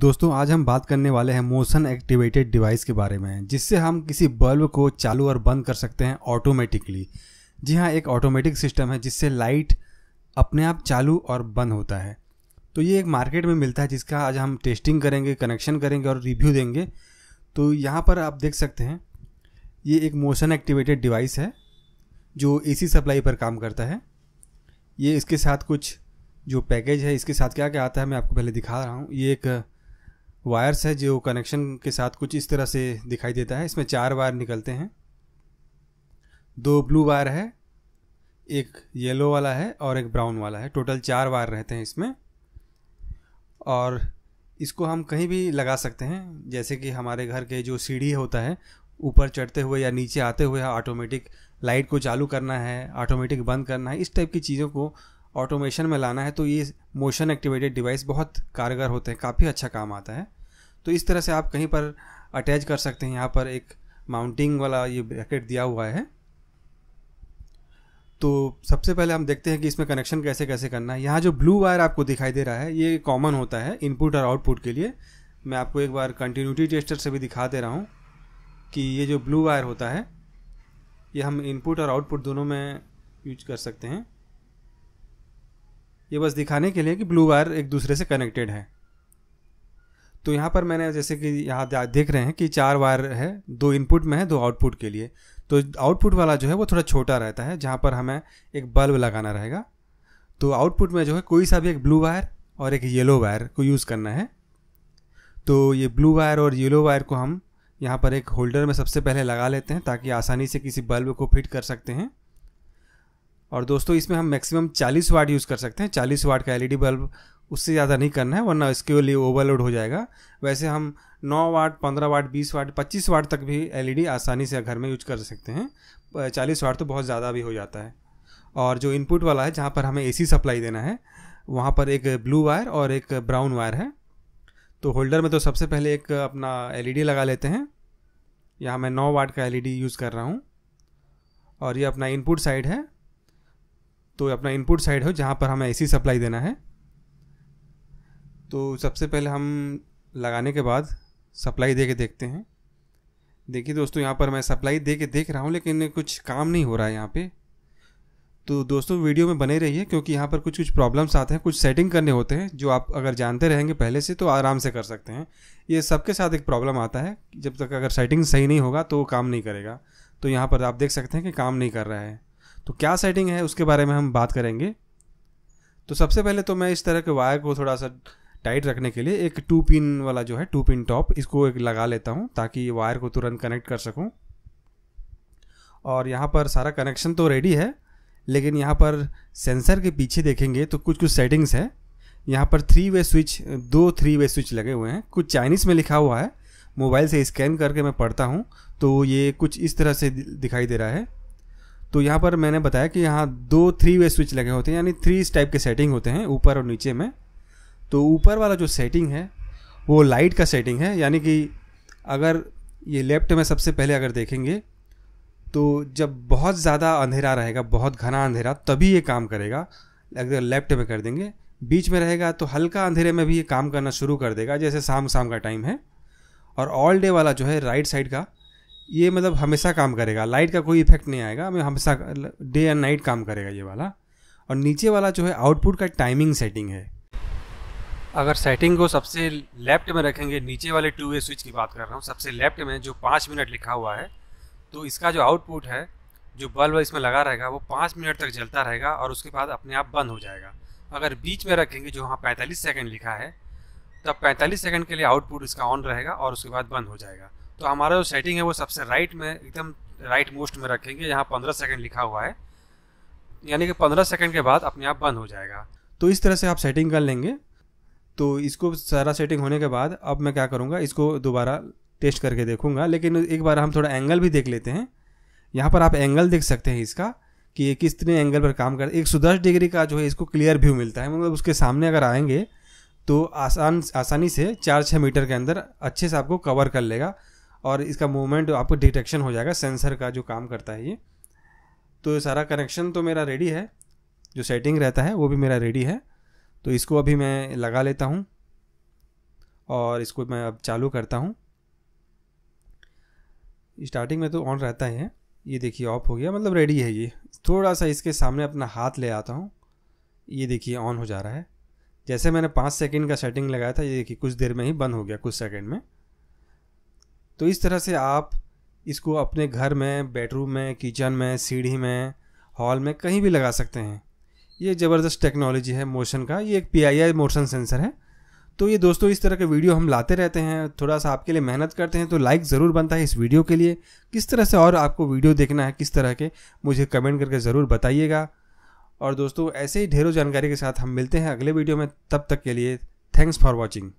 दोस्तों आज हम बात करने वाले हैं मोशन एक्टिवेटेड डिवाइस के बारे में जिससे हम किसी बल्ब को चालू और बंद कर सकते हैं ऑटोमेटिकली जी हाँ एक ऑटोमेटिक सिस्टम है जिससे लाइट अपने आप चालू और बंद होता है तो ये एक मार्केट में मिलता है जिसका आज हम टेस्टिंग करेंगे कनेक्शन करेंगे और रिव्यू देंगे तो यहाँ पर आप देख सकते हैं ये एक मोशन एक्टिवेटेड डिवाइस है जो एसी सप्लाई पर काम करता है ये इसके साथ कुछ जो पैकेज है इसके साथ क्या क्या आता है मैं आपको पहले दिखा रहा हूँ ये एक वायर्स है जो कनेक्शन के साथ कुछ इस तरह से दिखाई देता है इसमें चार वायर निकलते हैं दो ब्लू वायर है एक येलो वाला है और एक ब्राउन वाला है टोटल चार वायर रहते हैं इसमें और इसको हम कहीं भी लगा सकते हैं जैसे कि हमारे घर के जो सीढ़ी होता है ऊपर चढ़ते हुए या नीचे आते हुए ऑटोमेटिक हाँ, लाइट को चालू करना है ऑटोमेटिक बंद करना है इस टाइप की चीज़ों को ऑटोमेशन में लाना है तो ये मोशन एक्टिवेटेड डिवाइस बहुत कारगर होते हैं काफ़ी अच्छा काम आता है तो इस तरह से आप कहीं पर अटैच कर सकते हैं यहाँ पर एक माउंटिंग वाला ये ब्रैकेट दिया हुआ है तो सबसे पहले हम देखते हैं कि इसमें कनेक्शन कैसे कैसे करना है यहाँ जो ब्लू वायर आपको दिखाई दे रहा है ये कॉमन होता है इनपुट और आउटपुट के लिए मैं आपको एक बार कंटिन्यूटी टेस्टर से भी दिखा दे रहा हूँ कि ये जो ब्लू वायर होता है ये हम इनपुट और आउटपुट दोनों में यूज कर सकते हैं ये बस दिखाने के लिए कि ब्लू वायर एक दूसरे से कनेक्टेड है तो यहाँ पर मैंने जैसे कि यहाँ देख रहे हैं कि चार वायर है दो इनपुट में है दो आउटपुट के लिए तो आउटपुट वाला जो है वो थोड़ा छोटा रहता है जहाँ पर हमें एक बल्ब लगाना रहेगा तो आउटपुट में जो है कोई सा भी एक ब्लू वायर और एक येलो वायर को यूज़ करना है तो ये ब्लू वायर और येलो वायर को हम यहाँ पर एक होल्डर में सबसे पहले लगा लेते हैं ताकि आसानी से किसी बल्ब को फिट कर सकते हैं और दोस्तों इसमें हम मैक्सिमम 40 वाट यूज़ कर सकते हैं 40 वाट का एलईडी बल्ब e उससे ज़्यादा नहीं करना है वरना इसके लिए ओवरलोड हो जाएगा वैसे हम 9 वाट 15 वाट 20 वाट 25 वाट तक भी एलईडी e आसानी से घर में यूज कर सकते हैं 40 वाट तो बहुत ज़्यादा भी हो जाता है और जो इनपुट वाला है जहाँ पर हमें ए सप्लाई देना है वहाँ पर एक ब्लू वायर और एक ब्राउन वायर है तो होल्डर में तो सबसे पहले एक अपना एल e लगा लेते हैं यहाँ मैं नौ वाट का एल यूज़ कर रहा हूँ और ये अपना इनपुट साइड है तो अपना इनपुट साइड हो जहाँ पर हमें एसी सप्लाई देना है तो सबसे पहले हम लगाने के बाद सप्लाई दे के देखते हैं देखिए दोस्तों यहाँ पर मैं सप्लाई दे के देख रहा हूँ लेकिन कुछ काम नहीं हो रहा है यहाँ पे तो दोस्तों वीडियो में बने रहिए क्योंकि यहाँ पर कुछ कुछ प्रॉब्लम्स आते हैं कुछ सेटिंग करने होते हैं जो आप अगर जानते रहेंगे पहले से तो आराम से कर सकते हैं ये सबके साथ एक प्रॉब्लम आता है जब तक अगर सेटिंग सही नहीं होगा तो काम नहीं करेगा तो यहाँ पर आप देख सकते हैं कि काम नहीं कर रहा है तो क्या सेटिंग है उसके बारे में हम बात करेंगे तो सबसे पहले तो मैं इस तरह के वायर को थोड़ा सा टाइट रखने के लिए एक टू पिन वाला जो है टू पिन टॉप इसको एक लगा लेता हूँ ताकि वायर को तुरंत कनेक्ट कर सकूँ और यहाँ पर सारा कनेक्शन तो रेडी है लेकिन यहाँ पर सेंसर के पीछे देखेंगे तो कुछ कुछ सेटिंग्स है यहाँ पर थ्री वे स्विच दो थ्री वे स्विच लगे हुए हैं कुछ चाइनीज़ में लिखा हुआ है मोबाइल से स्कैन करके मैं पढ़ता हूँ तो ये कुछ इस तरह से दिखाई दे रहा है तो यहाँ पर मैंने बताया कि यहाँ दो थ्री वे स्विच लगे होते हैं यानी थ्री इस टाइप के सेटिंग होते हैं ऊपर और नीचे में तो ऊपर वाला जो सेटिंग है वो लाइट का सेटिंग है यानी कि अगर ये लेफ्ट में सबसे पहले अगर देखेंगे तो जब बहुत ज़्यादा अंधेरा रहेगा बहुत घना अंधेरा तभी ये काम करेगा अगर लेफ्ट में कर देंगे बीच में रहेगा तो हल्का अंधेरे में भी ये काम करना शुरू कर देगा जैसे शाम शाम का टाइम है और ऑल डे वाला जो है राइट साइड का ये मतलब हमेशा काम करेगा लाइट का कोई इफेक्ट नहीं आएगा मैं हमेशा डे एंड नाइट काम करेगा ये वाला और नीचे वाला जो है आउटपुट का टाइमिंग सेटिंग है अगर सेटिंग को सबसे लेफ्ट में रखेंगे नीचे वाले टू वे स्विच की बात कर रहा हूँ सबसे लेफ्ट में जो पाँच मिनट लिखा हुआ है तो इसका जो आउटपुट है जो बल्ब इसमें लगा रहेगा वो पाँच मिनट तक जलता रहेगा और उसके बाद अपने आप बंद हो जाएगा अगर बीच में रखेंगे जो वहाँ पैंतालीस सेकेंड लिखा है तब पैंतालीस सेकेंड के लिए आउटपुट इसका ऑन रहेगा और उसके बाद बंद हो जाएगा तो हमारा जो सेटिंग है वो सबसे राइट में एकदम राइट मोस्ट में रखेंगे यहाँ पंद्रह सेकेंड लिखा हुआ है यानी कि पंद्रह सेकेंड के बाद अपने आप बंद हो जाएगा तो इस तरह से आप सेटिंग कर लेंगे तो इसको सारा सेटिंग होने के बाद अब मैं क्या करूँगा इसको दोबारा टेस्ट करके देखूँगा लेकिन एक बार हम थोड़ा एंगल भी देख लेते हैं यहाँ पर आप एंगल देख सकते हैं इसका कि ये किस तरह एंगल पर काम कर एक सौ दस डिग्री का जो है इसको क्लियर व्यू मिलता है मतलब उसके सामने अगर आएंगे तो आसान आसानी से चार छः मीटर के अंदर अच्छे से आपको कवर कर लेगा और इसका मूवमेंट आपको डिटेक्शन हो जाएगा सेंसर का जो काम करता है ये तो सारा कनेक्शन तो मेरा रेडी है जो सेटिंग रहता है वो भी मेरा रेडी है तो इसको अभी मैं लगा लेता हूँ और इसको मैं अब चालू करता हूँ स्टार्टिंग में तो ऑन रहता है ये देखिए ऑफ हो गया मतलब रेडी है ये थोड़ा सा इसके सामने अपना हाथ ले आता हूँ ये देखिए ऑन हो जा रहा है जैसे मैंने पाँच सेकंड का सेटिंग लगाया था ये देखिए कुछ देर में ही बंद हो गया कुछ सेकंड में तो इस तरह से आप इसको अपने घर में बेडरूम में किचन में सीढ़ी में हॉल में कहीं भी लगा सकते हैं ये ज़बरदस्त टेक्नोलॉजी है मोशन का ये एक पी मोशन सेंसर है तो ये दोस्तों इस तरह के वीडियो हम लाते रहते हैं थोड़ा सा आपके लिए मेहनत करते हैं तो लाइक ज़रूर बनता है इस वीडियो के लिए किस तरह से और आपको वीडियो देखना है किस तरह के मुझे कमेंट करके ज़रूर बताइएगा और दोस्तों ऐसे ही ढेरों जानकारी के साथ हम मिलते हैं अगले वीडियो में तब तक के लिए थैंक्स फॉर वॉचिंग